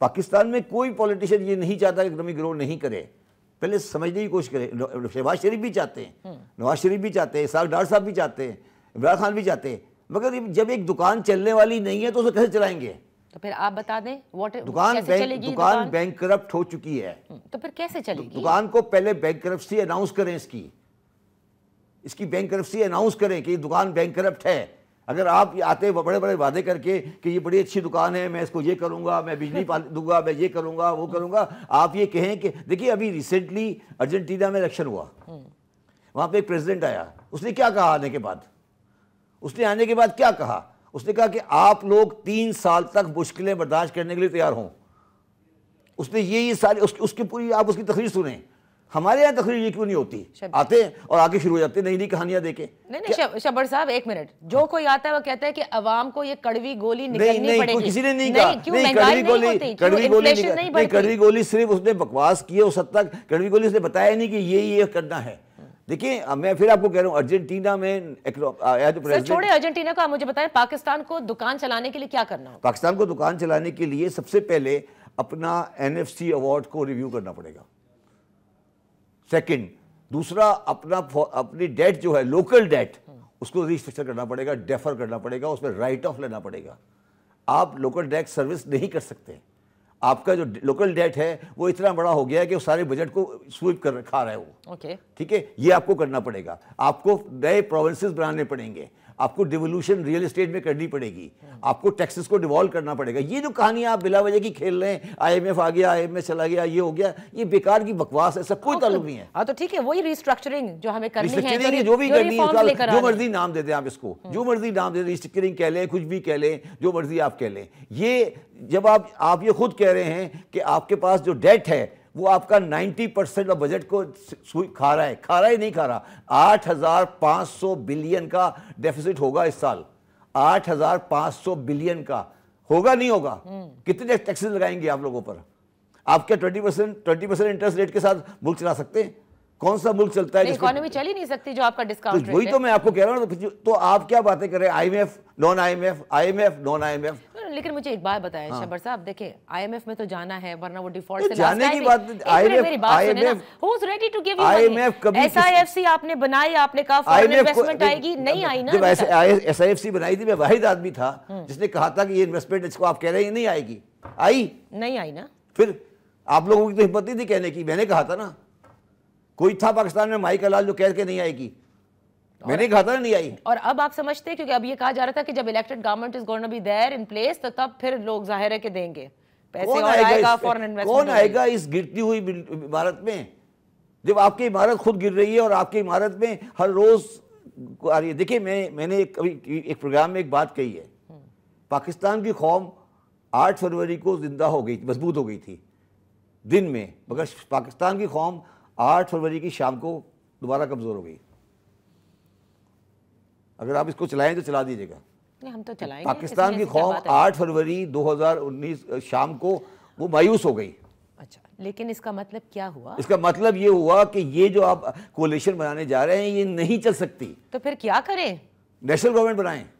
पाकिस्तान में कोई पॉलिटिशियन ये नहीं चाहता कि इकनॉमिक ग्रो नहीं करे पहले समझने की कोशिश करें शहबाज शरीफ भी चाहते हैं हम्म। नवाज शरीफ भी चाहते हैं साग डार साहब भी चाहते हैं इमरान खान भी चाहते हैं मगर जब एक दुकान चलने वाली नहीं है तो उसे कैसे चलाएंगे तो फिर आप बता दें वॉट दुकान बैंक दुकान बैंक करप्ट हो चुकी है हम्म, तो फिर कैसे चलेगी दुकान को पहले बैंक करप्टी अनाउंस करें इसकी इसकी बैंक अनाउंस करें कि दुकान बैंक करप्ट है अगर आप आते बड़े बड़े वादे करके कि ये बड़ी अच्छी दुकान है मैं इसको ये करूँगा मैं बिजली हाँ। दूंगा मैं ये करूँगा वो करूँगा आप ये कहें कि देखिए अभी रिसेंटली अर्जेंटीना में इलेक्शन हुआ हम्म। वहाँ पर एक प्रेजिडेंट आया उसने क्या कहा आने के बाद उसने आने के बाद क्या कहा उसने कहा कि आप लोग तीन साल तक मुश्किलें बर्दाश्त करने के लिए तैयार हों उसने ये ये सारी उस, उसकी पूरी आप उसकी तकरीर सुने हमारे यहाँ तकरीर ये क्यों नहीं होती आते हैं और आके शुरू हो जाते नई नई कहानियां देखे नहीं नहीं शबर साहब एक मिनट जो हाँ। कोई आता है वो कहता है कि अवाम को ये कड़वी गोली नहीं नहीं किसी ने नहीं कहा नहीं कड़वी गोली कड़वी गोली नहीं कड़वी गोली सिर्फ उसने बकवास की उस हद तक कड़वी गोली उसने बताया नहीं कि ये ये करना है देखिए मैं फिर आपको कह रहा हूँ अर्जेंटीना में तो सर छोड़े अर्जेंटीना को आप मुझे बताएं पाकिस्तान को दुकान चलाने के लिए क्या करना पाकिस्तान को दुकान चलाने के लिए सबसे पहले अपना एनएफसी अवार्ड को रिव्यू करना पड़ेगा सेकंड दूसरा अपना अपनी डेट जो है लोकल डेट उसको रिस्ट्रक्चर करना पड़ेगा डेफर करना पड़ेगा उसमें राइट ऑफ लेना पड़ेगा आप लोकल डेट सर्विस नहीं कर सकते आपका जो लोकल डेट है वो इतना बड़ा हो गया है कि वो सारे बजट को स्वीप कर खा रहा है वो okay. ठीक है ये आपको करना पड़ेगा आपको नए प्रोविंसेस बनाने पड़ेंगे आपको डिवोल्यूशन रियल इस्टेट में करनी पड़ेगी आपको टैक्सेस को डिवॉल्व करना पड़ेगा ये जो कहानियाँ आप बिला वजह की खेल रहे हैं आई आ गया आई चला गया ये हो गया ये बेकार की बकवास है सब कोई हाँ तो- ताल्लुक नहीं है हाँ तो ठीक है वही रिस्ट्रक्चरिंग जो हमें रिस्ट्रक्चरिंग जो भी करनी है जो मर्जी नाम दे दें आप इसको हम्म। जो मर्जी नाम दे रिस्ट्रक्चरिंग कह लें कुछ भी कह लें जो मर्जी आप कह लें ये जब आप आप ये खुद कह रहे हैं कि आपके पास जो डेट है वो आपका 90 परसेंट बजट को खा रहा है खा रहा ही नहीं खा रहा 8,500 बिलियन का डेफिसिट होगा इस साल 8,500 बिलियन का होगा नहीं होगा हम्म। कितने टैक्सेस लगाएंगे आप लोगों पर आपके 20 percent twenty percent interest rate के साथ मुल्क चला सकते हैं कौन सा मुल्क चलता है इकोनॉमी चल ही नहीं सकती जो आपका डिस्काउंट तो वही तो मैं आपको कह रहा हूँ तो, तो आप क्या बातें कर रहे हैं IMF non IMF IMF non IMF लेकिन मुझे एक बात बताया हाँ। शबर साहब देखिए आईएमएफ में तो जाना है वरना वो डिफॉल्ट तो जाने की बात IMF IMF who is ready to give IMF कभी एसआईएफसी आपने बनाई आपने कहा फॉरेन इन्वेस्टमेंट आएगी नहीं आई ना जब एसआईएफसी बनाई थी मैं वाहिद आदमी था हम्म। जिसने कहा था कि ये इन्वेस्टमेंट इसको आप कह रहे हैं नहीं आएगी आई नहीं आई ना फिर आप लोगों की तो हिम्मत नहीं थी कहने की मैंने कहा था ना कोई था पाकिस्तान में माई का लाल जो कह के नहीं आएगी मैंने कहा था नहीं आई और अब आप समझते हैं क्योंकि अब ये कहा जा रहा था कि जब elected government is going be there in place तो तब फिर लोग जाहिर है कि देंगे पैसे कौन और आएगा, इस, फॉरेन कौन आएगा इस गिरती हुई इमारत में जब आपकी इमारत खुद गिर रही है और आपकी इमारत में हर रोज आ रही है देखिए मैं मैंने एक अभी एक प्रोग्राम में एक बात कही है पाकिस्तान की कौम आठ फरवरी को जिंदा हो गई मजबूत हो गई थी दिन में मगर पाकिस्तान की कौम आठ फरवरी की शाम को दोबारा कमज़ोर हो गई अगर आप इसको चलाएं तो चला दीजिएगा हम तो चलाएंगे पाकिस्तान की कौम आठ फरवरी 2019 शाम को वो मायूस हो गई अच्छा लेकिन इसका मतलब क्या हुआ इसका मतलब ये हुआ कि ये जो आप कोलेशन बनाने जा रहे हैं ये नहीं चल सकती तो फिर क्या करें नेशनल गवर्नमेंट बनाएं